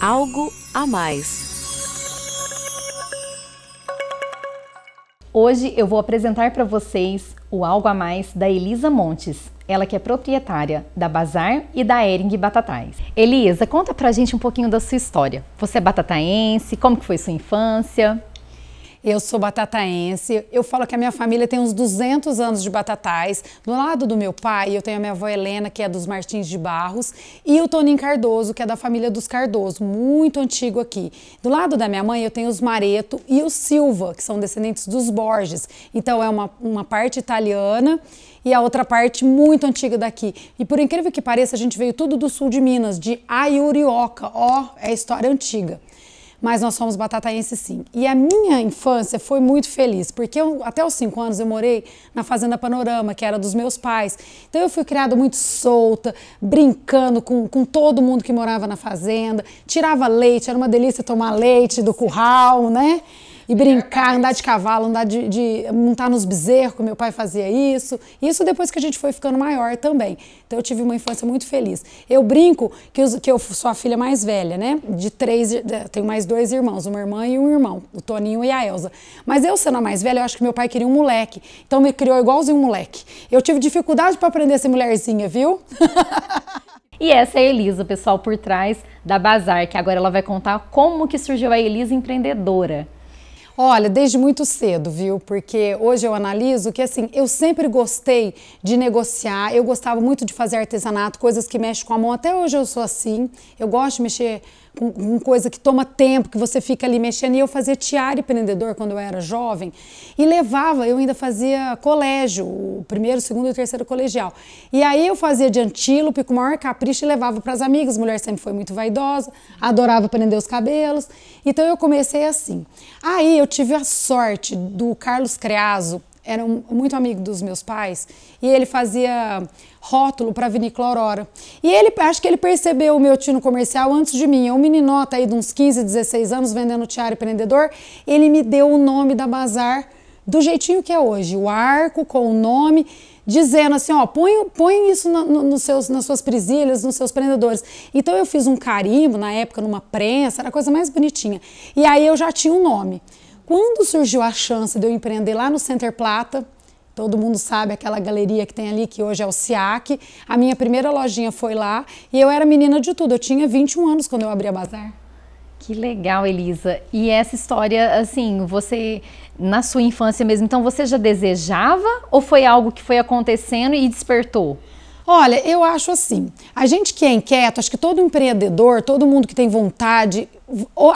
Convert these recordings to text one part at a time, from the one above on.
Algo a mais. Hoje eu vou apresentar para vocês o Algo a Mais da Elisa Montes, ela que é proprietária da Bazar e da Ering Batatais. Elisa, conta pra gente um pouquinho da sua história. Você é batataense? Como que foi sua infância? Eu sou batataense. Eu falo que a minha família tem uns 200 anos de batatais. Do lado do meu pai, eu tenho a minha avó Helena, que é dos Martins de Barros, e o Toninho Cardoso, que é da família dos Cardoso, muito antigo aqui. Do lado da minha mãe, eu tenho os Mareto e o Silva, que são descendentes dos Borges. Então, é uma, uma parte italiana e a outra parte muito antiga daqui. E por incrível que pareça, a gente veio tudo do sul de Minas, de Ayurioca. Ó, oh, é história antiga mas nós somos batataenses sim. E a minha infância foi muito feliz, porque eu, até os cinco anos eu morei na Fazenda Panorama, que era dos meus pais. Então eu fui criada muito solta, brincando com, com todo mundo que morava na fazenda, tirava leite, era uma delícia tomar leite do curral, né? e brincar, é andar de cavalo, andar de, de montar nos bezerros, meu pai fazia isso. Isso depois que a gente foi ficando maior também. Então eu tive uma infância muito feliz. Eu brinco que, que eu sou a filha mais velha, né? De três, tenho mais dois irmãos, uma irmã e um irmão, o Toninho e a Elsa. Mas eu sendo a mais velha, eu acho que meu pai queria um moleque, então me criou igualzinho um moleque. Eu tive dificuldade para aprender a ser mulherzinha, viu? E essa é a Elisa, o pessoal por trás da Bazar, que agora ela vai contar como que surgiu a Elisa empreendedora. Olha, desde muito cedo, viu? Porque hoje eu analiso que assim, eu sempre gostei de negociar, eu gostava muito de fazer artesanato, coisas que mexem com a mão. Até hoje eu sou assim, eu gosto de mexer com, com, coisa que toma tempo, que você fica ali mexendo. E eu fazia tiara empreendedor quando eu era jovem e levava, eu ainda fazia colégio, o primeiro, segundo e terceiro colegial. E aí eu fazia de antílope com o maior capricho e levava para as amigas. A mulher sempre foi muito vaidosa, adorava prender os cabelos. Então eu comecei assim. Aí eu tive a sorte do Carlos Creaso era um, muito amigo dos meus pais e ele fazia rótulo para vinícola Aurora. E ele, acho que ele percebeu o meu tino comercial antes de mim. É um meninota aí de uns 15, 16 anos vendendo tiara empreendedor. Ele me deu o nome da bazar do jeitinho que é hoje, o arco com o nome dizendo assim, ó, põe, põe isso na, no, seus, nas suas presilhas, nos seus prendedores. Então eu fiz um carimbo na época numa prensa, era a coisa mais bonitinha. E aí eu já tinha um nome. Quando surgiu a chance de eu empreender lá no Center Plata, todo mundo sabe aquela galeria que tem ali, que hoje é o SIAC, a minha primeira lojinha foi lá e eu era menina de tudo. Eu tinha 21 anos quando eu abri a bazar. Que legal, Elisa. E essa história, assim, você na sua infância mesmo, então você já desejava ou foi algo que foi acontecendo e despertou? Olha, eu acho assim, a gente que é inquieto, acho que todo empreendedor, todo mundo que tem vontade,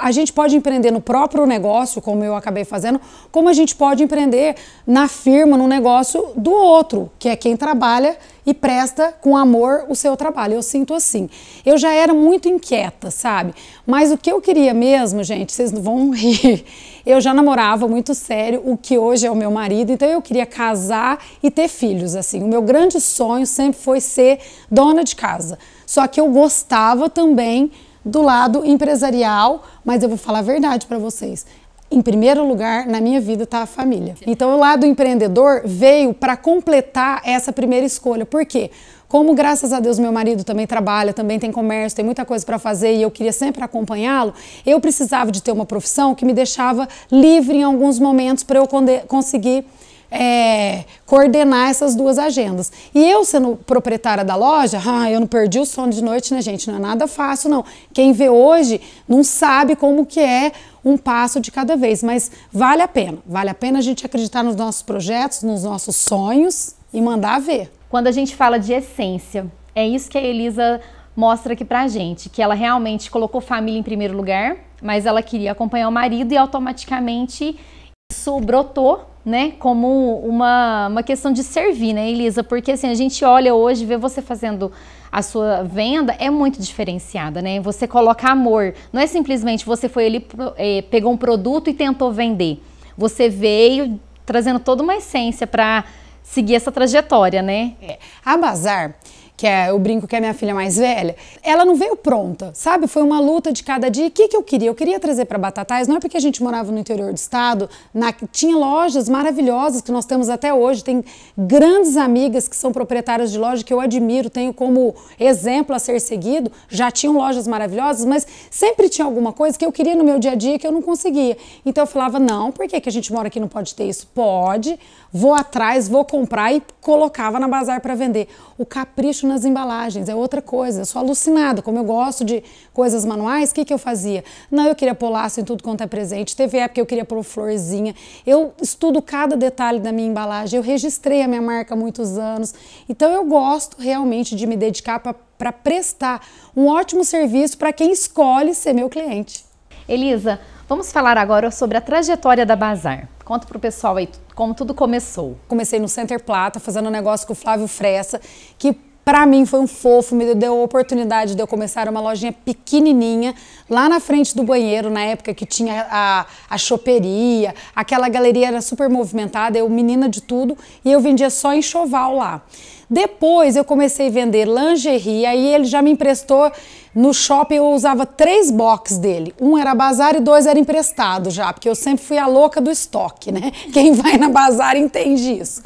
a gente pode empreender no próprio negócio, como eu acabei fazendo, como a gente pode empreender na firma, no negócio do outro, que é quem trabalha e presta com amor o seu trabalho. Eu sinto assim. Eu já era muito inquieta, sabe? Mas o que eu queria mesmo, gente, vocês vão rir. Eu já namorava muito sério o que hoje é o meu marido, então eu queria casar e ter filhos, assim. O meu grande sonho sempre foi ser dona de casa. Só que eu gostava também do lado empresarial, mas eu vou falar a verdade para vocês. Em primeiro lugar, na minha vida está a família. Então, o lado empreendedor veio para completar essa primeira escolha. Por quê? Como graças a Deus meu marido também trabalha, também tem comércio, tem muita coisa para fazer e eu queria sempre acompanhá-lo, eu precisava de ter uma profissão que me deixava livre em alguns momentos para eu conseguir é, coordenar essas duas agendas. E eu, sendo proprietária da loja, ah, eu não perdi o sono de noite, né, gente? Não é nada fácil, não. Quem vê hoje não sabe como que é um passo de cada vez, mas vale a pena. Vale a pena a gente acreditar nos nossos projetos, nos nossos sonhos e mandar ver. Quando a gente fala de essência, é isso que a Elisa mostra aqui pra gente, que ela realmente colocou família em primeiro lugar, mas ela queria acompanhar o marido e automaticamente isso brotou né, como uma, uma questão de servir, né, Elisa? Porque assim, a gente olha hoje, vê você fazendo a sua venda, é muito diferenciada, né? Você coloca amor. Não é simplesmente você foi ali, é, pegou um produto e tentou vender. Você veio trazendo toda uma essência para seguir essa trajetória, né? É. A Bazar que é o brinco que é minha filha mais velha, ela não veio pronta, sabe? Foi uma luta de cada dia. O que, que eu queria? Eu queria trazer para Batatais, não é porque a gente morava no interior do estado, na, tinha lojas maravilhosas que nós temos até hoje, tem grandes amigas que são proprietárias de loja que eu admiro, tenho como exemplo a ser seguido, já tinham lojas maravilhosas, mas sempre tinha alguma coisa que eu queria no meu dia a dia que eu não conseguia. Então eu falava, não, por que, que a gente mora aqui não pode ter isso? Pode, vou atrás, vou comprar e colocava na bazar para vender. O capricho nas embalagens, é outra coisa. Eu sou alucinada. Como eu gosto de coisas manuais, o que, que eu fazia? Não, eu queria pôr laço em tudo quanto é presente. Teve época eu queria pôr florzinha. Eu estudo cada detalhe da minha embalagem. Eu registrei a minha marca há muitos anos. Então eu gosto realmente de me dedicar para prestar um ótimo serviço para quem escolhe ser meu cliente. Elisa, vamos falar agora sobre a trajetória da Bazar. Conta para o pessoal aí como tudo começou. Comecei no Center Plata, fazendo um negócio com o Flávio Fressa, que para mim foi um fofo, me deu a oportunidade de eu começar uma lojinha pequenininha lá na frente do banheiro, na época que tinha a, a choperia, aquela galeria era super movimentada, eu menina de tudo, e eu vendia só enxoval lá. Depois eu comecei a vender lingerie, aí ele já me emprestou no shopping, eu usava três boxes dele. Um era bazar e dois era emprestado já, porque eu sempre fui a louca do estoque, né? Quem vai na bazar entende isso.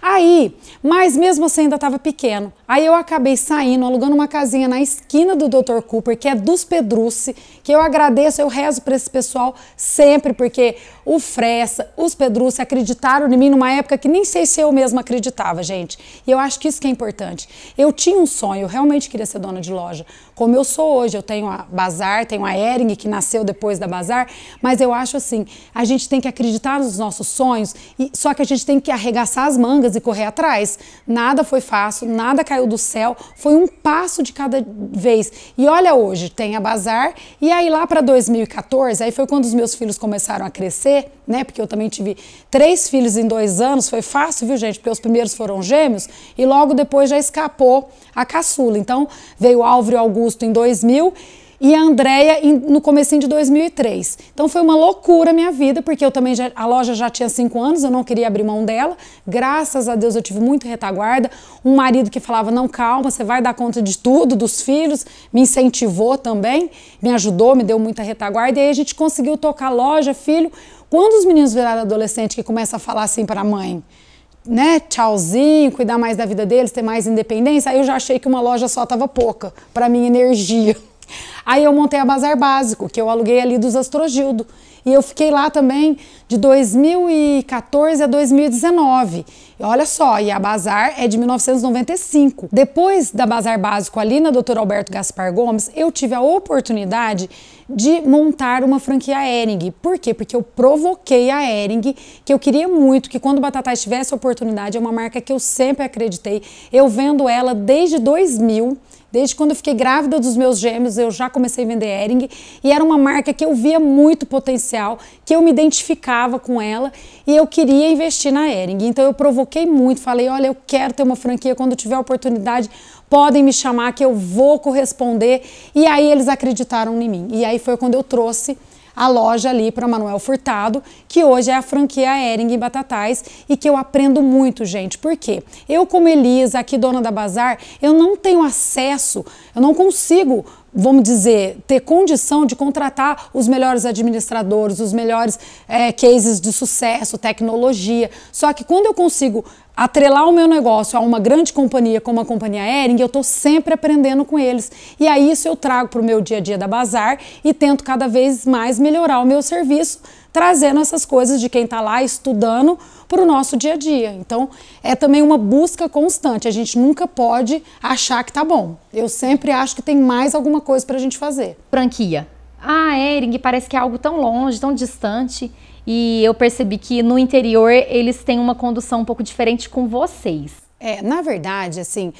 Aí, mas mesmo assim ainda estava pequeno. Aí eu acabei saindo, alugando uma casinha na esquina do Dr. Cooper, que é dos Pedrucci, que eu agradeço, eu rezo para esse pessoal sempre, porque o Fressa, os Pedrucci acreditaram em mim numa época que nem sei se eu mesma acreditava, gente. E eu acho que isso que é importante. Eu tinha um sonho, eu realmente queria ser dona de loja, como eu sou hoje. Eu tenho a Bazar, tenho a Ering, que nasceu depois da Bazar, mas eu acho assim, a gente tem que acreditar nos nossos sonhos, e só que a gente tem que arregaçar as mangas e correr atrás. Nada foi fácil, nada caiu caiu do céu, foi um passo de cada vez. E olha hoje, tem a Bazar, e aí lá para 2014, aí foi quando os meus filhos começaram a crescer, né? Porque eu também tive três filhos em dois anos, foi fácil, viu, gente? Porque os primeiros foram gêmeos e logo depois já escapou a caçula. Então veio Álvaro Augusto em 2000 e a Andrea no comecinho de 2003. Então foi uma loucura a minha vida, porque eu também já, a loja já tinha cinco anos, eu não queria abrir mão dela. Graças a Deus eu tive muito retaguarda, um marido que falava: "Não, calma, você vai dar conta de tudo, dos filhos", me incentivou também, me ajudou, me deu muita retaguarda e aí a gente conseguiu tocar loja, filho. Quando os meninos viraram adolescente que começa a falar assim para a mãe, né, tchauzinho, cuidar mais da vida deles, ter mais independência, aí eu já achei que uma loja só tava pouca para minha energia. Aí eu montei a Bazar Básico, que eu aluguei ali dos Astrogildo. E eu fiquei lá também de 2014 a 2019. E olha só, e a Bazar é de 1995. Depois da Bazar Básico, ali na Dr. Alberto Gaspar Gomes, eu tive a oportunidade de montar uma franquia Ering. Por quê? Porque eu provoquei a Ering, que eu queria muito que quando o Batatá tivesse a oportunidade, é uma marca que eu sempre acreditei. Eu vendo ela desde 2000 Desde quando eu fiquei grávida dos meus gêmeos, eu já comecei a vender Ering e era uma marca que eu via muito potencial, que eu me identificava com ela e eu queria investir na Ering. Então eu provoquei muito, falei: "Olha, eu quero ter uma franquia quando tiver oportunidade, podem me chamar que eu vou corresponder". E aí eles acreditaram em mim. E aí foi quando eu trouxe a loja ali para Manuel Furtado, que hoje é a franquia Ering em Batatais e que eu aprendo muito, gente. Por quê? Eu, como Elisa, aqui dona da Bazar, eu não tenho acesso, eu não consigo vamos dizer, ter condição de contratar os melhores administradores, os melhores é, cases de sucesso, tecnologia. Só que quando eu consigo atrelar o meu negócio a uma grande companhia como a companhia Ering, eu estou sempre aprendendo com eles. E aí isso eu trago para o meu dia a dia da Bazar e tento cada vez mais melhorar o meu serviço, trazendo essas coisas de quem está lá estudando para o nosso dia a dia. Então é também uma busca constante. A gente nunca pode achar que está bom. Eu sempre acho que tem mais alguma coisa para a gente fazer. Franquia. Ah, Ering parece que é algo tão longe, tão distante e eu percebi que no interior eles têm uma condução um pouco diferente com vocês. É, na verdade, assim,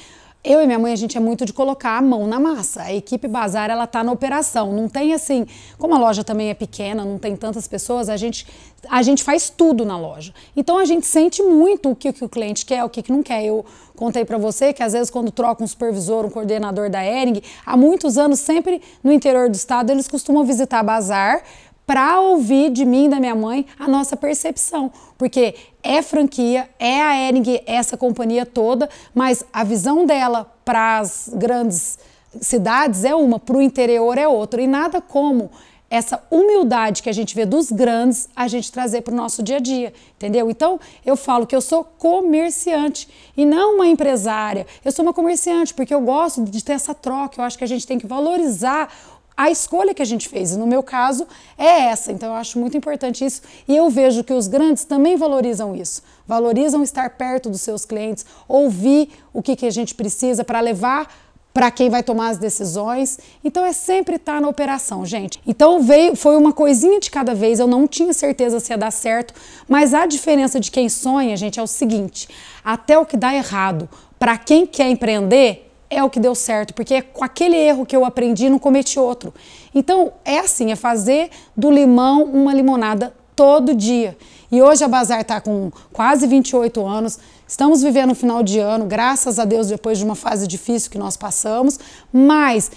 eu e minha mãe, a gente é muito de colocar a mão na massa. A equipe Bazar, ela tá na operação. Não tem assim, como a loja também é pequena, não tem tantas pessoas, a gente, a gente faz tudo na loja. Então a gente sente muito o que, que o cliente quer, o que, que não quer. Eu contei para você que às vezes quando troca um supervisor, um coordenador da Ering, há muitos anos, sempre no interior do estado, eles costumam visitar Bazar para ouvir de mim e da minha mãe a nossa percepção, porque é franquia, é a Ering, é essa companhia toda, mas a visão dela para as grandes cidades é uma, para o interior é outra, e nada como essa humildade que a gente vê dos grandes a gente trazer para o nosso dia a dia, entendeu? Então eu falo que eu sou comerciante e não uma empresária. Eu sou uma comerciante porque eu gosto de ter essa troca. Eu acho que a gente tem que valorizar a escolha que a gente fez. E no meu caso é essa. Então eu acho muito importante isso e eu vejo que os grandes também valorizam isso. Valorizam estar perto dos seus clientes, ouvir o que, que a gente precisa para levar para quem vai tomar as decisões. Então é sempre estar tá na operação, gente. Então veio, foi uma coisinha de cada vez. Eu não tinha certeza se ia dar certo, mas a diferença de quem sonha, gente, é o seguinte: até o que dá errado, para quem quer empreender, é o que deu certo, porque é com aquele erro que eu aprendi, não cometi outro. Então, é assim, é fazer do limão uma limonada todo dia. E hoje a Bazar está com quase 28 anos, estamos vivendo um final de ano, graças a Deus, depois de uma fase difícil que nós passamos, mas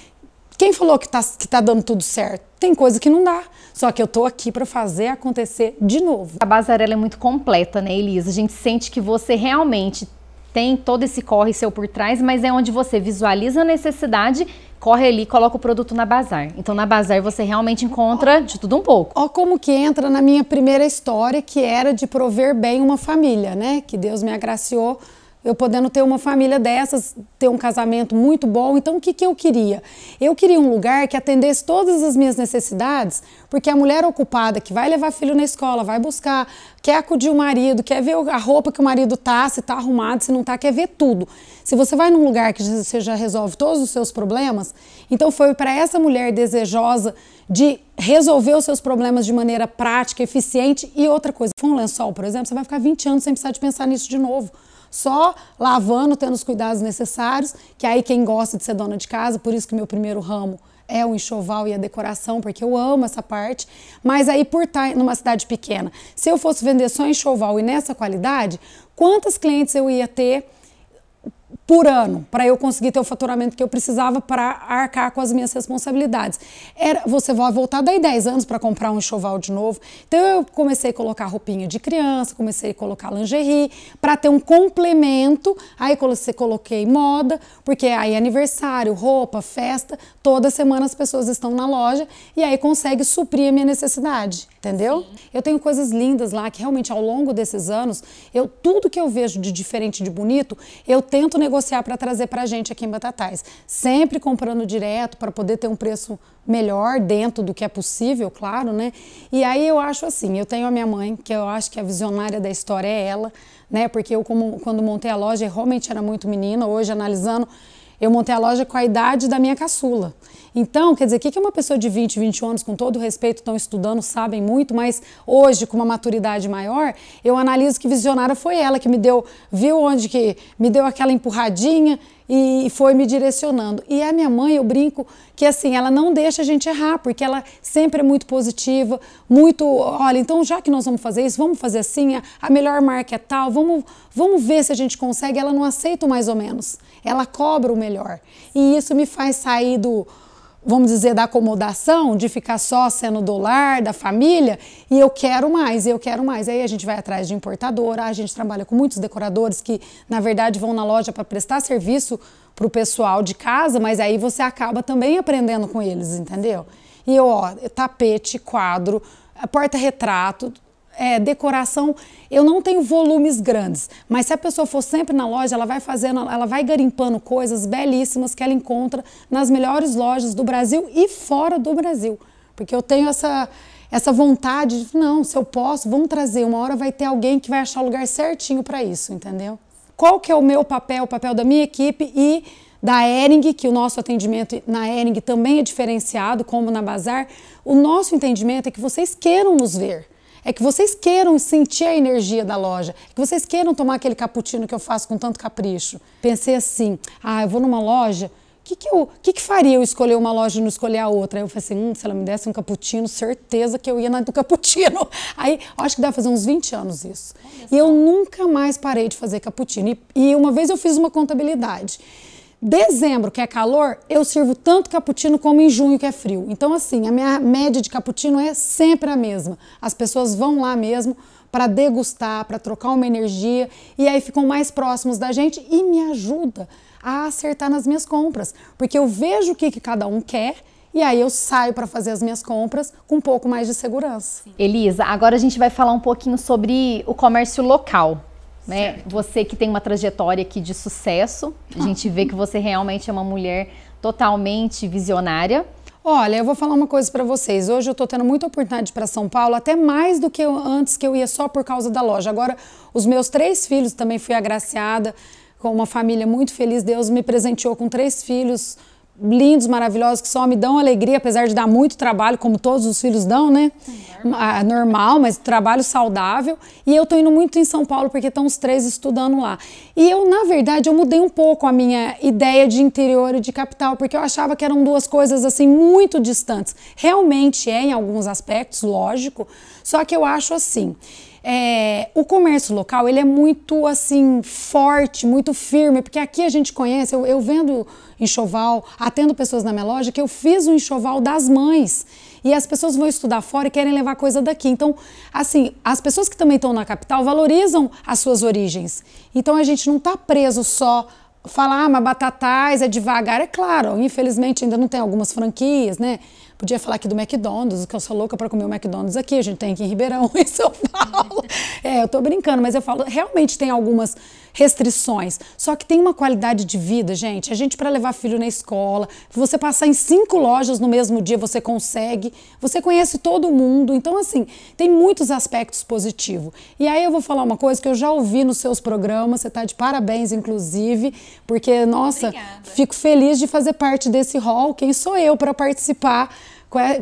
quem falou que está que tá dando tudo certo? Tem coisa que não dá. Só que eu tô aqui para fazer acontecer de novo. A Bazar é muito completa, né, Elisa? A gente sente que você realmente tem todo esse corre seu por trás, mas é onde você visualiza a necessidade, corre ali e coloca o produto na bazar. Então na bazar você realmente encontra de tudo um pouco. Ó como que entra na minha primeira história, que era de prover bem uma família, né? Que Deus me agraciou eu podendo ter uma família dessas, ter um casamento muito bom. Então, o que, que eu queria? Eu queria um lugar que atendesse todas as minhas necessidades, porque a mulher ocupada que vai levar filho na escola, vai buscar, quer acudir o marido, quer ver a roupa que o marido tá, se tá arrumado, se não tá, quer ver tudo. Se você vai num lugar que você já resolve todos os seus problemas, então foi para essa mulher desejosa de resolver os seus problemas de maneira prática, eficiente e outra coisa. Foi um lençol, por exemplo, você vai ficar 20 anos sem precisar de pensar nisso de novo só lavando, tendo os cuidados necessários, que aí quem gosta de ser dona de casa, por isso que meu primeiro ramo é o enxoval e a decoração, porque eu amo essa parte. Mas aí, por estar tá numa cidade pequena, se eu fosse vender só enxoval e nessa qualidade, quantas clientes eu ia ter por ano para eu conseguir ter o faturamento que eu precisava para arcar com as minhas responsabilidades. Era, você vai voltar daí 10 anos para comprar um enxoval de novo. Então eu comecei a colocar roupinha de criança, comecei a colocar lingerie para ter um complemento. Aí você coloquei moda, porque aí é aniversário, roupa, festa, toda semana as pessoas estão na loja e aí consegue suprir a minha necessidade, entendeu? Sim. Eu tenho coisas lindas lá que realmente ao longo desses anos, eu tudo que eu vejo de diferente de bonito, eu tento negociar negociar para trazer para a gente aqui em Batatais. Sempre comprando direto para poder ter um preço melhor dentro do que é possível, claro, né? E aí eu acho assim, eu tenho a minha mãe, que eu acho que é a visionária da história é ela, né? Porque eu como, quando montei a loja, realmente era muito menina, hoje analisando, eu montei a loja com a idade da minha caçula. Então, quer dizer, o que uma pessoa de 20, 21 anos, com todo respeito, estão estudando, sabem muito, mas hoje, com uma maturidade maior, eu analiso que visionária foi ela que me deu, viu onde que me deu aquela empurradinha, e foi me direcionando. E a minha mãe, eu brinco que assim, ela não deixa a gente errar, porque ela sempre é muito positiva, muito, olha, então já que nós vamos fazer isso, vamos fazer assim, a, melhor marca é tal, vamos, vamos ver se a gente consegue. Ela não aceita mais ou menos, ela cobra o melhor. E isso me faz sair do, vamos dizer, da acomodação, de ficar só sendo do lar, da família, e eu quero mais, eu quero mais. Aí a gente vai atrás de importadora, a gente trabalha com muitos decoradores que, na verdade, vão na loja para prestar serviço para o pessoal de casa, mas aí você acaba também aprendendo com eles, entendeu? E eu, ó, tapete, quadro, porta-retrato, é, decoração, eu não tenho volumes grandes, mas se a pessoa for sempre na loja, ela vai fazendo, ela vai garimpando coisas belíssimas que ela encontra nas melhores lojas do Brasil e fora do Brasil. Porque eu tenho essa, essa vontade de, não, se eu posso, vamos trazer. Uma hora vai ter alguém que vai achar o lugar certinho para isso, entendeu? Qual que é o meu papel, o papel da minha equipe e da Ering, que o nosso atendimento na Ering também é diferenciado, como na Bazar. O nosso entendimento é que vocês queiram nos ver é que vocês queiram sentir a energia da loja, é que vocês queiram tomar aquele cappuccino que eu faço com tanto capricho. Pensei assim, ah, eu vou numa loja, o que, que eu que, que faria eu escolher uma loja e não escolher a outra? Aí eu falei assim, hum, se ela me desse um cappuccino, certeza que eu ia na do cappuccino. Aí, acho que deve fazer uns 20 anos isso. E eu nunca mais parei de fazer cappuccino. E, e uma vez eu fiz uma contabilidade. Dezembro, que é calor, eu sirvo tanto cappuccino como em junho, que é frio. Então, assim, a minha média de cappuccino é sempre a mesma. As pessoas vão lá mesmo para degustar, para trocar uma energia e aí ficam mais próximos da gente e me ajuda a acertar nas minhas compras, porque eu vejo o que, que cada um quer e aí eu saio para fazer as minhas compras com um pouco mais de segurança. Elisa, agora a gente vai falar um pouquinho sobre o comércio local. Né? Você que tem uma trajetória aqui de sucesso, a gente vê que você realmente é uma mulher totalmente visionária. Olha, eu vou falar uma coisa para vocês. Hoje eu estou tendo muita oportunidade para São Paulo, até mais do que eu, antes que eu ia só por causa da loja. Agora, os meus três filhos também fui agraciada com uma família muito feliz. Deus me presenteou com três filhos lindos, maravilhosos, que só me dão alegria, apesar de dar muito trabalho, como todos os filhos dão, né? Normal, ah, Normal mas trabalho saudável. E eu estou indo muito em São Paulo, porque estão os três estudando lá. E eu, na verdade, eu mudei um pouco a minha ideia de interior e de capital, porque eu achava que eram duas coisas, assim, muito distantes. Realmente é, em alguns aspectos, lógico, só que eu acho assim... É, o comércio local ele é muito assim forte, muito firme, porque aqui a gente conhece, eu, eu vendo enxoval, atendo pessoas na minha loja que eu fiz um enxoval das mães. E as pessoas vão estudar fora e querem levar coisa daqui. Então, assim, as pessoas que também estão na capital valorizam as suas origens. Então a gente não está preso só falar, ah, mas batatais é devagar, é claro. Infelizmente ainda não tem algumas franquias, né? Podia falar aqui do McDonald's, que eu sou louca para comer o McDonald's aqui, a gente tem aqui em Ribeirão, em São Paulo. É, eu estou brincando, mas eu falo, realmente tem algumas restrições. Só que tem uma qualidade de vida, gente. A gente, para levar filho na escola, você passar em cinco lojas no mesmo dia, você consegue. Você conhece todo mundo. Então, assim, tem muitos aspectos positivos. E aí eu vou falar uma coisa que eu já ouvi nos seus programas. Você está de parabéns, inclusive, porque, nossa, Obrigada. fico feliz de fazer parte desse hall. Quem sou eu para participar?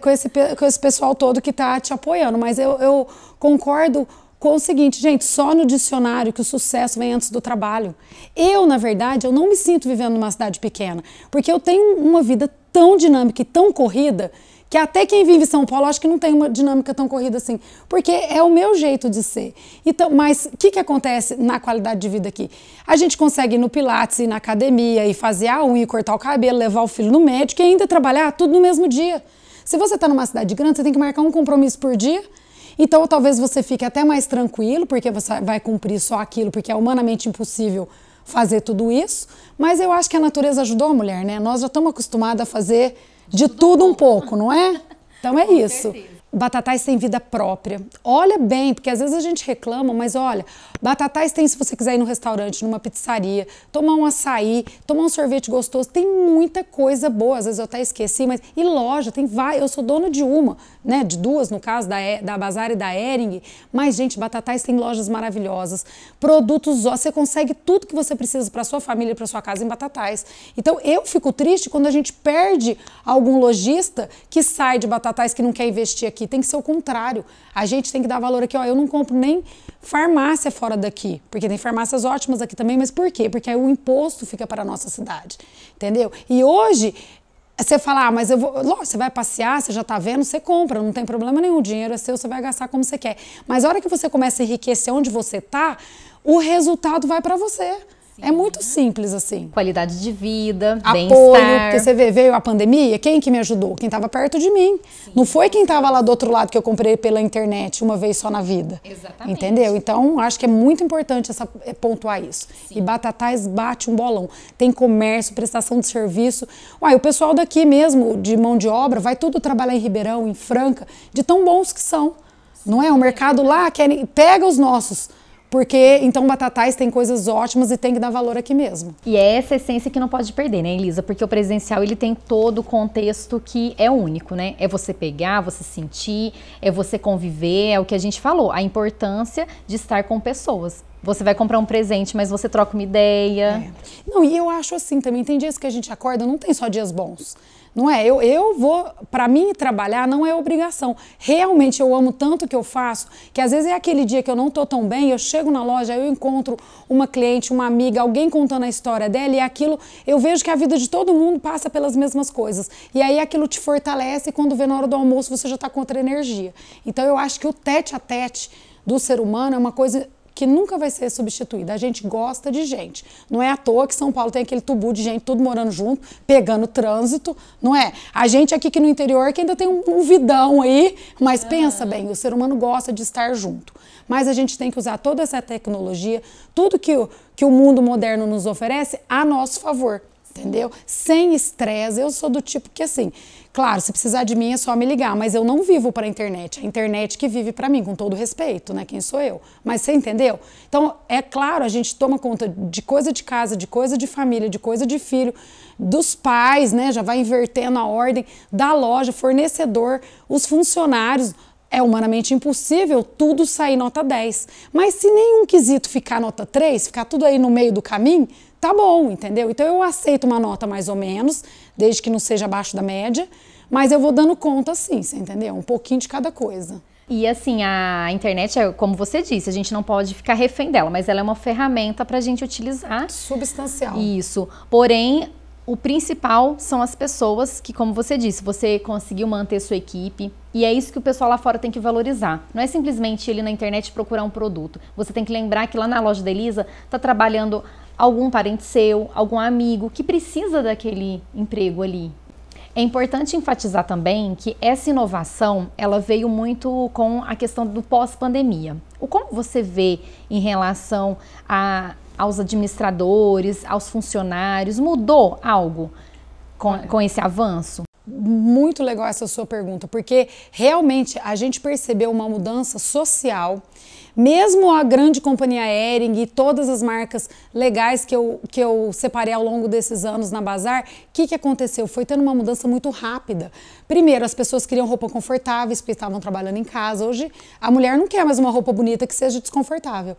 com esse, com esse pessoal todo que está te apoiando. Mas eu, eu concordo com o seguinte, gente, só no dicionário que o sucesso vem antes do trabalho. Eu, na verdade, eu não me sinto vivendo numa cidade pequena, porque eu tenho uma vida tão dinâmica e tão corrida que até quem vive em São Paulo acho que não tem uma dinâmica tão corrida assim, porque é o meu jeito de ser. Então, mas o que, que acontece na qualidade de vida aqui? A gente consegue ir no Pilates, ir na academia, e fazer a unha, cortar o cabelo, levar o filho no médico e ainda trabalhar tudo no mesmo dia. Se você está numa cidade grande, você tem que marcar um compromisso por dia então, talvez você fique até mais tranquilo, porque você vai cumprir só aquilo, porque é humanamente impossível fazer tudo isso. Mas eu acho que a natureza ajudou a mulher, né? Nós já estamos acostumados a fazer de tudo um pouco, não é? Então é isso batatais têm vida própria. Olha bem, porque às vezes a gente reclama, mas olha, batatais tem se você quiser ir no restaurante, numa pizzaria, tomar um açaí, tomar um sorvete gostoso, tem muita coisa boa, às vezes eu até esqueci, mas e loja, tem vai, eu sou dona de uma, né, de duas no caso da da Bazar e da Ering, mas gente, batatais tem lojas maravilhosas, produtos, você consegue tudo que você precisa para sua família, para sua casa em batatais. Então eu fico triste quando a gente perde algum lojista que sai de batatais que não quer investir aqui tem que ser o contrário. A gente tem que dar valor aqui, ó. Eu não compro nem farmácia fora daqui, porque tem farmácias ótimas aqui também, mas por quê? Porque aí o imposto fica para a nossa cidade, entendeu? E hoje você fala, ah, mas eu vou. Lógico, você vai passear, você já está vendo, você compra, não tem problema nenhum. O dinheiro é seu, você vai gastar como você quer. Mas a hora que você começa a enriquecer onde você está o resultado vai para você. Sim. É muito simples assim. Qualidade de vida, apoio, porque você vê, veio a pandemia, quem que me ajudou? Quem estava perto de mim. Sim. Não foi quem estava lá do outro lado que eu comprei pela internet uma vez só na vida. Exatamente. Entendeu? Então, acho que é muito importante essa, é, pontuar isso. Sim. E Batatais bate um bolão. Tem comércio, prestação de serviço. Uai, o pessoal daqui mesmo, de mão de obra, vai tudo trabalhar em Ribeirão, em Franca, de tão bons que são. Não é? O mercado lá quer, pega os nossos porque então Batatais tem coisas ótimas e tem que dar valor aqui mesmo. E é essa essência que não pode perder, né, Elisa? Porque o presencial ele tem todo o contexto que é único, né? É você pegar, você sentir, é você conviver, é o que a gente falou, a importância de estar com pessoas. Você vai comprar um presente, mas você troca uma ideia. É. Não, e eu acho assim também, tem dias que a gente acorda, não tem só dias bons. Não é? Eu, eu vou, para mim, trabalhar não é obrigação. Realmente eu amo tanto o que eu faço que às vezes é aquele dia que eu não estou tão bem, eu chego na loja, eu encontro uma cliente, uma amiga, alguém contando a história dela e aquilo, eu vejo que a vida de todo mundo passa pelas mesmas coisas. E aí aquilo te fortalece e quando vê na hora do almoço você já está contra energia. Então eu acho que o tete a tete do ser humano é uma coisa que nunca vai ser substituída. A gente gosta de gente. Não é à toa que São Paulo tem aquele tubu de gente tudo morando junto, pegando trânsito, não é? A gente aqui que no interior que ainda tem um, um vidão aí, mas ah. pensa bem, o ser humano gosta de estar junto. Mas a gente tem que usar toda essa tecnologia, tudo que o, que o mundo moderno nos oferece a nosso favor, entendeu? Sem estresse. Eu sou do tipo que assim, Claro, se precisar de mim é só me ligar, mas eu não vivo para a internet. É a internet que vive para mim, com todo respeito, né? Quem sou eu? Mas você entendeu? Então, é claro, a gente toma conta de coisa de casa, de coisa de família, de coisa de filho, dos pais, né? Já vai invertendo a ordem da loja, fornecedor, os funcionários. É humanamente impossível tudo sair nota 10. Mas se nenhum quesito ficar nota 3, ficar tudo aí no meio do caminho, tá bom, entendeu? Então eu aceito uma nota mais ou menos, desde que não seja abaixo da média, mas eu vou dando conta sim, você entendeu? Um pouquinho de cada coisa. E assim, a internet é, como você disse, a gente não pode ficar refém dela, mas ela é uma ferramenta para a gente utilizar. Substancial. Isso. Porém, o principal são as pessoas que, como você disse, você conseguiu manter sua equipe. E é isso que o pessoal lá fora tem que valorizar. Não é simplesmente ele na internet procurar um produto. Você tem que lembrar que lá na loja da Elisa está trabalhando algum parente seu, algum amigo que precisa daquele emprego ali. É importante enfatizar também que essa inovação, ela veio muito com a questão do pós-pandemia. O como você vê em relação a, aos administradores, aos funcionários, mudou algo com, com esse avanço? Muito legal essa sua pergunta, porque realmente a gente percebeu uma mudança social mesmo a grande companhia Ering e todas as marcas legais que eu, que eu separei ao longo desses anos na Bazar, o que, que aconteceu? Foi tendo uma mudança muito rápida. Primeiro, as pessoas queriam roupa confortável, porque estavam trabalhando em casa. Hoje, a mulher não quer mais uma roupa bonita que seja desconfortável.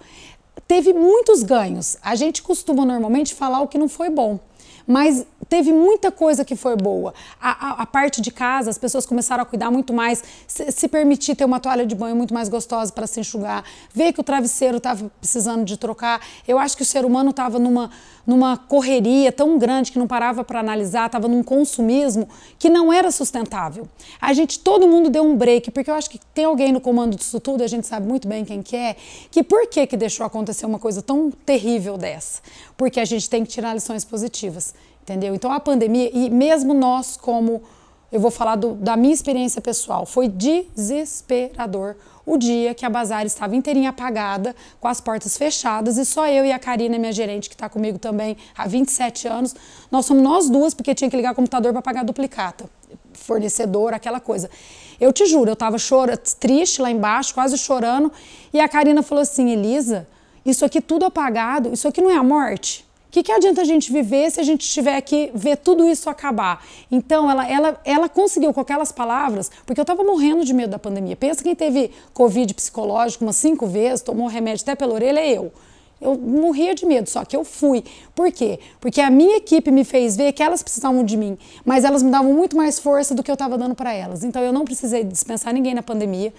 Teve muitos ganhos. A gente costuma normalmente falar o que não foi bom mas teve muita coisa que foi boa. A, a, a parte de casa, as pessoas começaram a cuidar muito mais, se, se permitir ter uma toalha de banho muito mais gostosa para se enxugar, ver que o travesseiro estava precisando de trocar. Eu acho que o ser humano estava numa numa correria tão grande que não parava para analisar, estava num consumismo que não era sustentável. A gente, todo mundo deu um break, porque eu acho que tem alguém no comando disso tudo, a gente sabe muito bem quem que é, que por que que deixou acontecer uma coisa tão terrível dessa? Porque a gente tem que tirar lições positivas, entendeu? Então a pandemia, e mesmo nós como, eu vou falar do, da minha experiência pessoal, foi desesperador o dia que a Bazar estava inteirinha apagada, com as portas fechadas, e só eu e a Karina, minha gerente, que está comigo também há 27 anos, nós somos nós duas, porque tinha que ligar o computador para pagar a duplicata fornecedor, aquela coisa. Eu te juro, eu estava chorando, triste lá embaixo, quase chorando, e a Karina falou assim: Elisa, isso aqui tudo apagado, isso aqui não é a morte? que, que adianta a gente viver se a gente tiver que ver tudo isso acabar? Então, ela, ela, ela conseguiu com aquelas palavras, porque eu estava morrendo de medo da pandemia. Pensa quem teve Covid psicológico umas cinco vezes, tomou remédio até pela orelha, é eu. Eu morria de medo, só que eu fui. Por quê? Porque a minha equipe me fez ver que elas precisavam de mim, mas elas me davam muito mais força do que eu estava dando para elas. Então eu não precisei dispensar ninguém na pandemia.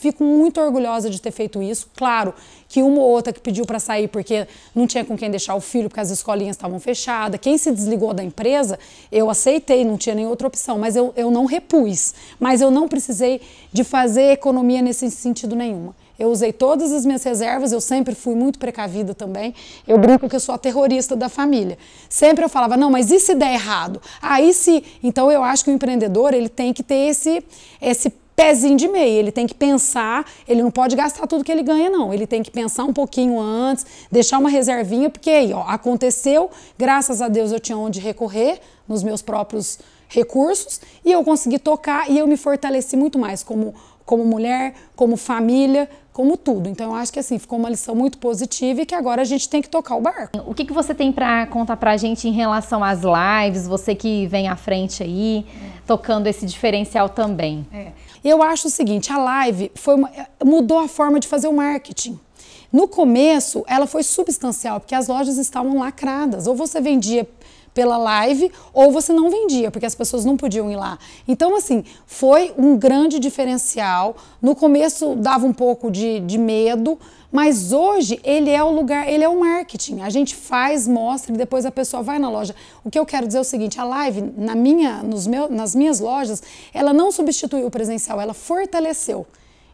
Fico muito orgulhosa de ter feito isso. Claro que uma ou outra que pediu para sair porque não tinha com quem deixar o filho, porque as escolinhas estavam fechadas. Quem se desligou da empresa, eu aceitei, não tinha nenhuma outra opção, mas eu, eu não repus. Mas eu não precisei de fazer economia nesse sentido nenhuma. Eu usei todas as minhas reservas, eu sempre fui muito precavida também. Eu brinco que eu sou a terrorista da família. Sempre eu falava, não, mas e se der errado? Aí ah, se. Então eu acho que o empreendedor ele tem que ter esse, esse pezinho de meia. Ele tem que pensar, ele não pode gastar tudo que ele ganha, não. Ele tem que pensar um pouquinho antes, deixar uma reservinha, porque aí, ó, aconteceu, graças a Deus eu tinha onde recorrer nos meus próprios recursos e eu consegui tocar e eu me fortaleci muito mais como, como mulher, como família, como tudo. Então eu acho que assim, ficou uma lição muito positiva e que agora a gente tem que tocar o barco. O que, que você tem para contar para a gente em relação às lives, você que vem à frente aí, tocando esse diferencial também? É. Eu acho o seguinte, a live foi uma, mudou a forma de fazer o marketing. No começo, ela foi substancial, porque as lojas estavam lacradas. Ou você vendia pela live ou você não vendia, porque as pessoas não podiam ir lá. Então, assim, foi um grande diferencial. No começo dava um pouco de, de medo, mas hoje ele é o lugar, ele é o marketing. A gente faz, mostra e depois a pessoa vai na loja. O que eu quero dizer é o seguinte: a live, na minha, nos meu, nas minhas lojas, ela não substituiu o presencial, ela fortaleceu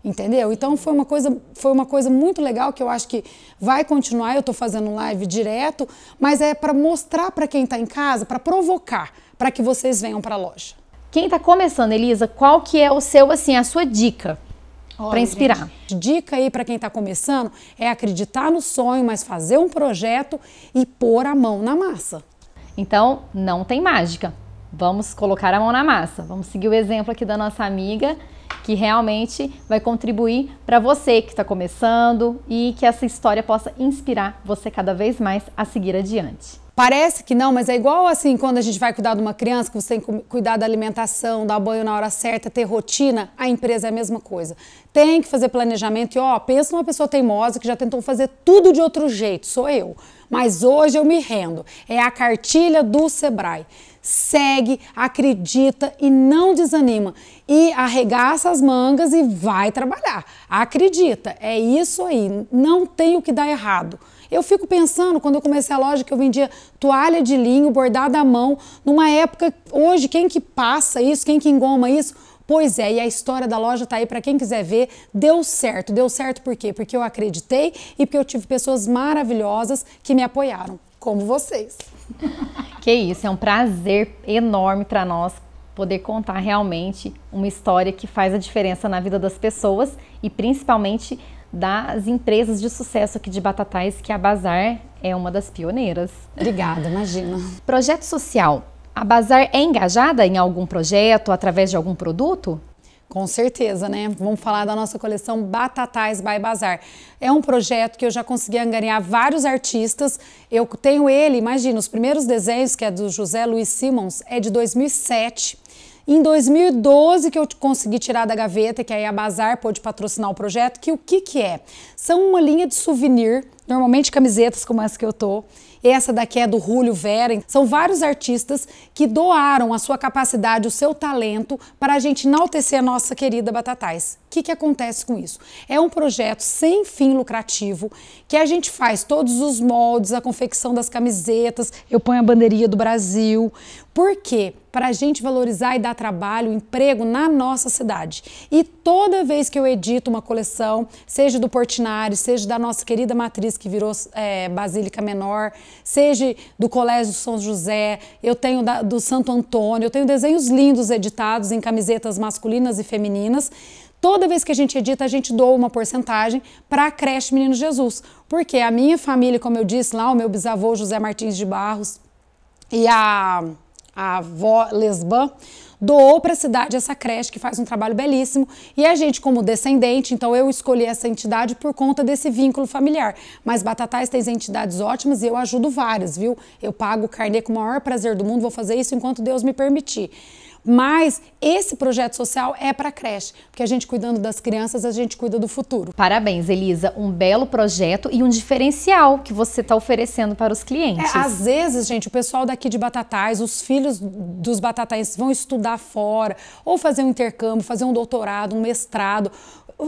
entendeu? Então foi uma coisa, foi uma coisa muito legal que eu acho que vai continuar. Eu estou fazendo um live direto, mas é para mostrar para quem está em casa, para provocar, para que vocês venham para a loja. Quem está começando, Elisa, qual que é o seu assim, a sua dica? para inspirar. Gente. Dica aí para quem está começando é acreditar no sonho, mas fazer um projeto e pôr a mão na massa. Então, não tem mágica. Vamos colocar a mão na massa. Vamos seguir o exemplo aqui da nossa amiga que realmente vai contribuir para você que está começando e que essa história possa inspirar você cada vez mais a seguir adiante. Parece que não, mas é igual assim quando a gente vai cuidar de uma criança, que você tem que cuidar da alimentação, dar banho na hora certa, ter rotina, a empresa é a mesma coisa. Tem que fazer planejamento e ó, pensa numa pessoa teimosa que já tentou fazer tudo de outro jeito, sou eu. Mas hoje eu me rendo. É a cartilha do Sebrae segue, acredita e não desanima. E arregaça as mangas e vai trabalhar. Acredita, é isso aí, não tem o que dar errado. Eu fico pensando, quando eu comecei a loja, que eu vendia toalha de linho bordada à mão, numa época, hoje, quem que passa isso, quem que engoma isso? Pois é, e a história da loja tá aí para quem quiser ver. Deu certo. Deu certo por quê? Porque eu acreditei e porque eu tive pessoas maravilhosas que me apoiaram, como vocês. Que isso, é um prazer enorme para nós poder contar realmente uma história que faz a diferença na vida das pessoas e principalmente das empresas de sucesso aqui de Batatais, que a Bazar é uma das pioneiras. Obrigada, imagina. Projeto social. A Bazar é engajada em algum projeto, através de algum produto? Com certeza, né? Vamos falar da nossa coleção Batatais by Bazar. É um projeto que eu já consegui angariar vários artistas. Eu tenho ele, imagina, os primeiros desenhos, que é do José Luiz Simons, é de 2007. Em 2012 que eu consegui tirar da gaveta, que aí a Bazar pôde patrocinar o projeto, que o que que é? São uma linha de souvenir, normalmente camisetas como essa que eu tô, essa daqui é do Julio Veren. São vários artistas que doaram a sua capacidade, o seu talento para a gente enaltecer a nossa querida Batatais. O que, que acontece com isso? É um projeto sem fim lucrativo que a gente faz todos os moldes, a confecção das camisetas, eu ponho a bandeirinha do Brasil, por quê? Para a gente valorizar e dar trabalho, emprego na nossa cidade. E toda vez que eu edito uma coleção, seja do Portinari, seja da nossa querida matriz que virou é, Basílica Menor, seja do Colégio São José, eu tenho da, do Santo Antônio, eu tenho desenhos lindos editados em camisetas masculinas e femininas. Toda vez que a gente edita, a gente doa uma porcentagem para a creche Menino Jesus. Porque a minha família, como eu disse lá, o meu bisavô José Martins de Barros e a a avó lesban doou para a cidade essa creche que faz um trabalho belíssimo e a gente como descendente, então eu escolhi essa entidade por conta desse vínculo familiar. Mas Batatais tem entidades ótimas e eu ajudo várias, viu? Eu pago o carnê com o maior prazer do mundo, vou fazer isso enquanto Deus me permitir. Mas esse projeto social é para creche, porque a gente cuidando das crianças, a gente cuida do futuro. Parabéns, Elisa, um belo projeto e um diferencial que você está oferecendo para os é, clientes. É, às vezes, gente, o pessoal daqui de Batatais, os filhos dos Batatais vão estudar fora ou fazer um intercâmbio, fazer um doutorado, um mestrado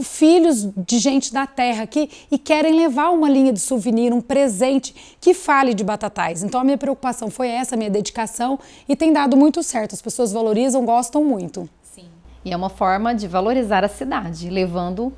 filhos de gente da terra aqui e querem levar uma linha de souvenir, um presente que fale de batatais. Então a minha preocupação foi essa, minha dedicação e tem dado muito certo. As pessoas valorizam, gostam muito. Sim. E é uma forma de valorizar a cidade, levando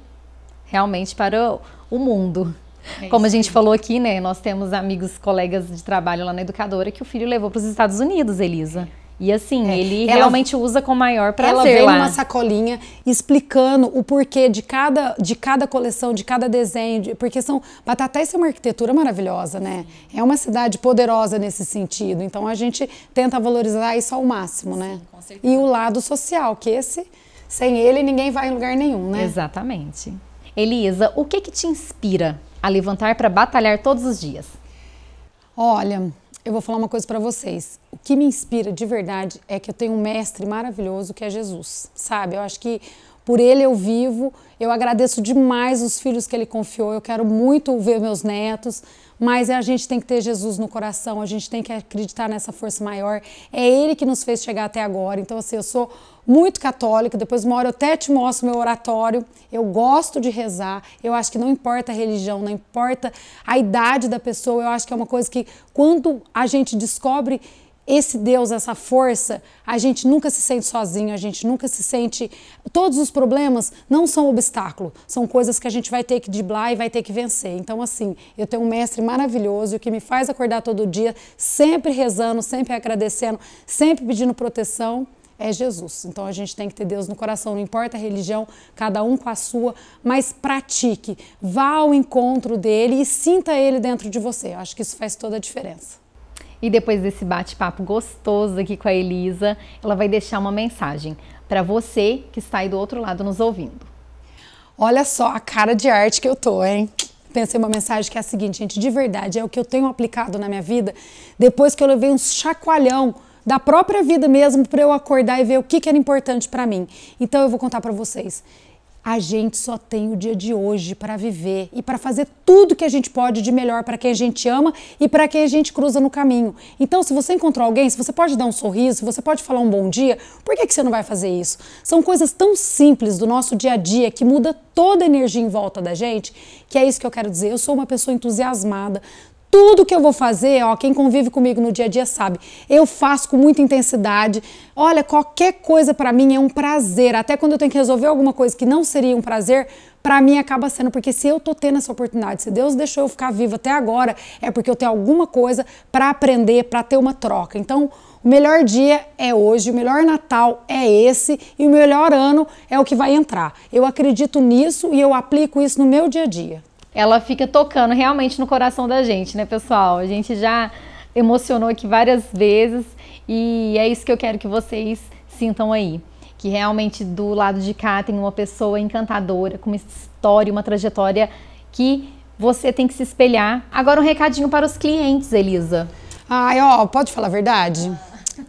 realmente para o mundo. É Como a gente falou aqui, né? Nós temos amigos, colegas de trabalho lá na educadora que o filho levou para os Estados Unidos, Elisa. É. E assim, é, ele ela, realmente usa com maior prazer. Ela veio uma sacolinha explicando o porquê de cada, de cada coleção, de cada desenho, de, porque são Batatais é uma arquitetura maravilhosa, né? É uma cidade poderosa nesse sentido. Então a gente tenta valorizar isso ao máximo, né? Sim, né? Com certeza. E o lado social, que esse sem ele ninguém vai em lugar nenhum, né? Exatamente. Elisa, o que que te inspira a levantar para batalhar todos os dias? Olha, eu vou falar uma coisa para vocês que me inspira de verdade é que eu tenho um mestre maravilhoso que é Jesus, sabe? Eu acho que por ele eu vivo, eu agradeço demais os filhos que ele confiou, eu quero muito ver meus netos, mas a gente tem que ter Jesus no coração, a gente tem que acreditar nessa força maior. É ele que nos fez chegar até agora. Então, assim, eu sou muito católica, depois uma hora eu até te mostro meu oratório. Eu gosto de rezar, eu acho que não importa a religião, não importa a idade da pessoa, eu acho que é uma coisa que quando a gente descobre esse Deus, essa força, a gente nunca se sente sozinho, a gente nunca se sente. Todos os problemas não são obstáculo, são coisas que a gente vai ter que driblar e vai ter que vencer. Então, assim, eu tenho um mestre maravilhoso que me faz acordar todo dia, sempre rezando, sempre agradecendo, sempre pedindo proteção é Jesus. Então a gente tem que ter Deus no coração, não importa a religião, cada um com a sua, mas pratique, vá ao encontro dele e sinta ele dentro de você. Eu acho que isso faz toda a diferença. E depois desse bate-papo gostoso aqui com a Elisa, ela vai deixar uma mensagem para você que está aí do outro lado nos ouvindo. Olha só a cara de arte que eu tô, hein? Pensei uma mensagem que é a seguinte, gente, de verdade, é o que eu tenho aplicado na minha vida depois que eu levei um chacoalhão da própria vida mesmo para eu acordar e ver o que, que era importante para mim. Então eu vou contar para vocês a gente só tem o dia de hoje para viver e para fazer tudo que a gente pode de melhor para quem a gente ama e para quem a gente cruza no caminho. Então, se você encontrou alguém, se você pode dar um sorriso, se você pode falar um bom dia, por que, que você não vai fazer isso? São coisas tão simples do nosso dia a dia que muda toda a energia em volta da gente, que é isso que eu quero dizer. Eu sou uma pessoa entusiasmada, tudo que eu vou fazer, ó, quem convive comigo no dia a dia sabe, eu faço com muita intensidade. Olha, qualquer coisa para mim é um prazer. Até quando eu tenho que resolver alguma coisa que não seria um prazer, para mim acaba sendo, porque se eu tô tendo essa oportunidade, se Deus deixou eu ficar vivo até agora, é porque eu tenho alguma coisa para aprender, para ter uma troca. Então, o melhor dia é hoje, o melhor Natal é esse e o melhor ano é o que vai entrar. Eu acredito nisso e eu aplico isso no meu dia a dia ela fica tocando realmente no coração da gente, né, pessoal? A gente já emocionou aqui várias vezes e é isso que eu quero que vocês sintam aí. Que realmente do lado de cá tem uma pessoa encantadora, com uma história, uma trajetória que você tem que se espelhar. Agora um recadinho para os clientes, Elisa. Ai, ó, pode falar a verdade?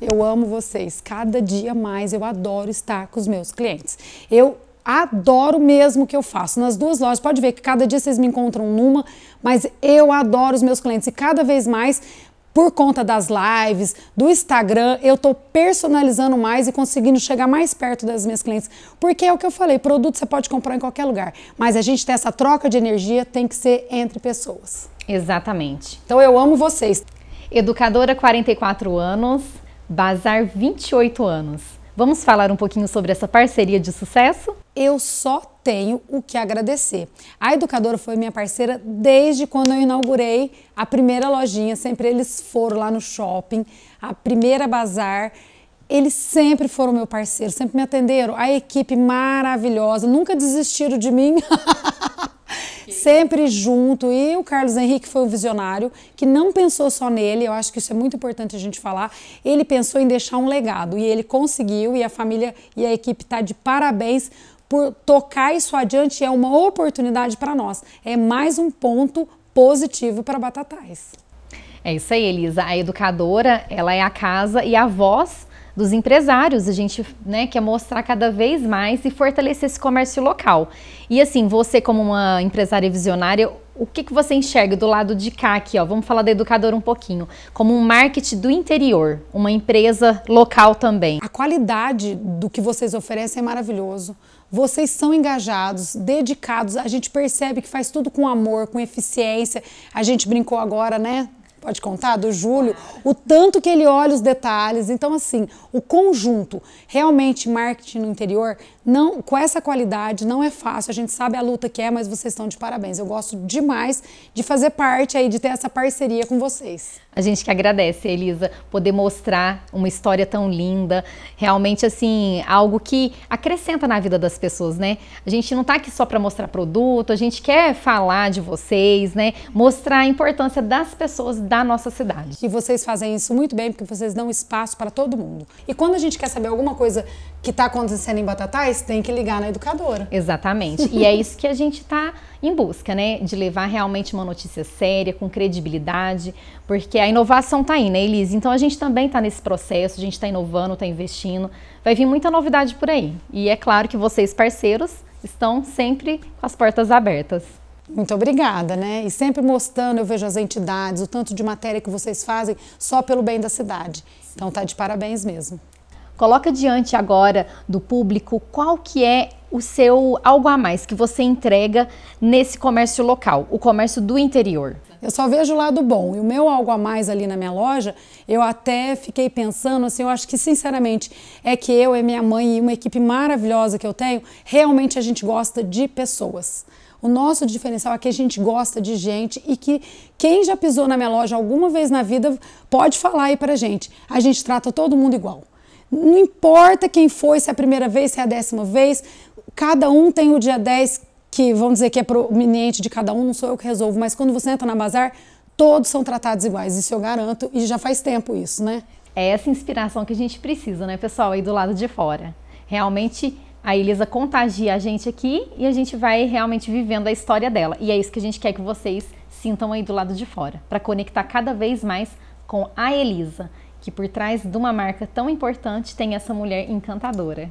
Eu amo vocês. Cada dia mais eu adoro estar com os meus clientes. Eu adoro mesmo o que eu faço. Nas duas lojas, pode ver que cada dia vocês me encontram numa, mas eu adoro os meus clientes e cada vez mais por conta das lives, do Instagram, eu estou personalizando mais e conseguindo chegar mais perto das minhas clientes. Porque é o que eu falei, produto você pode comprar em qualquer lugar, mas a gente tem essa troca de energia tem que ser entre pessoas. Exatamente. Então eu amo vocês. Educadora 44 anos, Bazar 28 anos. Vamos falar um pouquinho sobre essa parceria de sucesso? Eu só tenho o que agradecer. A educadora foi minha parceira desde quando eu inaugurei a primeira lojinha. Sempre eles foram lá no shopping, a primeira bazar. Eles sempre foram meu parceiro, sempre me atenderam. A equipe maravilhosa, nunca desistiram de mim. Sempre junto. E o Carlos Henrique foi um visionário que não pensou só nele, eu acho que isso é muito importante a gente falar. Ele pensou em deixar um legado e ele conseguiu, e a família e a equipe está de parabéns por tocar isso adiante. É uma oportunidade para nós. É mais um ponto positivo para Batatais. É isso aí, Elisa. A educadora, ela é a casa e a voz dos empresários. A gente né, quer mostrar cada vez mais e fortalecer esse comércio local. E assim, você como uma empresária visionária, o que, que você enxerga do lado de cá aqui? Ó? Vamos falar da Educadora um pouquinho. Como um marketing do interior, uma empresa local também. A qualidade do que vocês oferecem é maravilhoso. Vocês são engajados, dedicados. A gente percebe que faz tudo com amor, com eficiência. A gente brincou agora, né? pode contar, do Júlio, o tanto que ele olha os detalhes. Então, assim, o conjunto, realmente, marketing no interior não, com essa qualidade, não é fácil. A gente sabe a luta que é, mas vocês estão de parabéns. Eu gosto demais de fazer parte aí, de ter essa parceria com vocês. A gente que agradece, Elisa, poder mostrar uma história tão linda, realmente assim, algo que acrescenta na vida das pessoas, né? A gente não tá aqui só para mostrar produto, a gente quer falar de vocês, né? Mostrar a importância das pessoas da nossa cidade. E vocês fazem isso muito bem, porque vocês dão espaço para todo mundo. E quando a gente quer saber alguma coisa que está acontecendo em Batatais, tem que ligar na educadora. Exatamente. E é isso que a gente está em busca, né? De levar realmente uma notícia séria, com credibilidade, porque a inovação está aí, né, Elise? Então a gente também está nesse processo, a gente está inovando, está investindo. Vai vir muita novidade por aí. E é claro que vocês, parceiros, estão sempre com as portas abertas. Muito obrigada, né? E sempre mostrando, eu vejo as entidades, o tanto de matéria que vocês fazem só pelo bem da cidade. Então tá de parabéns mesmo. Coloca diante agora do público qual que é o seu algo a mais que você entrega nesse comércio local, o comércio do interior. Eu só vejo o lado bom. E o meu algo a mais ali na minha loja, eu até fiquei pensando assim, eu acho que sinceramente é que eu e minha mãe e uma equipe maravilhosa que eu tenho, realmente a gente gosta de pessoas. O nosso diferencial é que a gente gosta de gente e que quem já pisou na minha loja alguma vez na vida pode falar aí pra gente. A gente trata todo mundo igual. Não importa quem foi, se é a primeira vez, se é a décima vez, cada um tem o dia 10 que vamos dizer que é prominente de cada um, não sou eu que resolvo, mas quando você entra na bazar, todos são tratados iguais, isso eu garanto, e já faz tempo isso, né? É essa inspiração que a gente precisa, né, pessoal, aí do lado de fora. Realmente a Elisa contagia a gente aqui e a gente vai realmente vivendo a história dela. E é isso que a gente quer que vocês sintam aí do lado de fora, para conectar cada vez mais com a Elisa que por trás de uma marca tão importante tem essa mulher encantadora.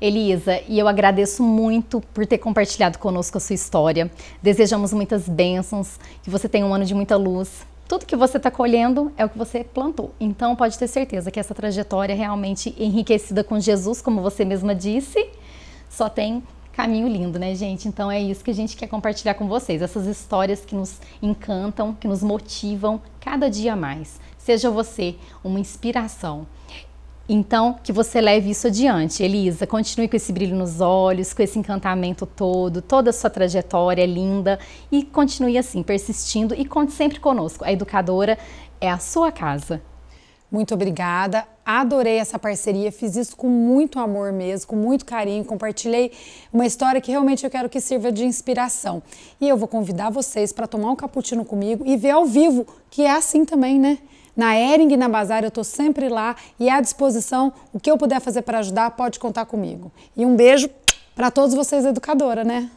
Elisa, e eu agradeço muito por ter compartilhado conosco a sua história. Desejamos muitas bênçãos, que você tenha um ano de muita luz. Tudo que você está colhendo é o que você plantou. Então pode ter certeza que essa trajetória é realmente enriquecida com Jesus, como você mesma disse, só tem caminho lindo, né, gente? Então é isso que a gente quer compartilhar com vocês, essas histórias que nos encantam, que nos motivam cada dia mais. Seja você uma inspiração. Então, que você leve isso adiante. Elisa, continue com esse brilho nos olhos, com esse encantamento todo, toda a sua trajetória é linda e continue assim, persistindo e conte sempre conosco. A educadora é a sua casa. Muito obrigada. Adorei essa parceria, fiz isso com muito amor mesmo, com muito carinho, compartilhei uma história que realmente eu quero que sirva de inspiração. E eu vou convidar vocês para tomar um cappuccino comigo e ver ao vivo, que é assim também, né? na Ering e na Bazar, eu estou sempre lá e à disposição. O que eu puder fazer para ajudar, pode contar comigo. E um beijo para todos vocês, educadora, né?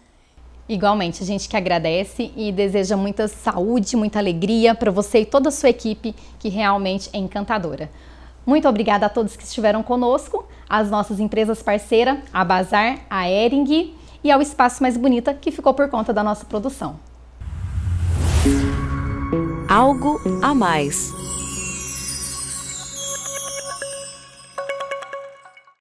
Igualmente, a gente que agradece e deseja muita saúde, muita alegria para você e toda a sua equipe, que realmente é encantadora. Muito obrigada a todos que estiveram conosco, às nossas empresas parceiras, a Bazar, a Ering e ao Espaço Mais Bonita, que ficou por conta da nossa produção. Algo a mais.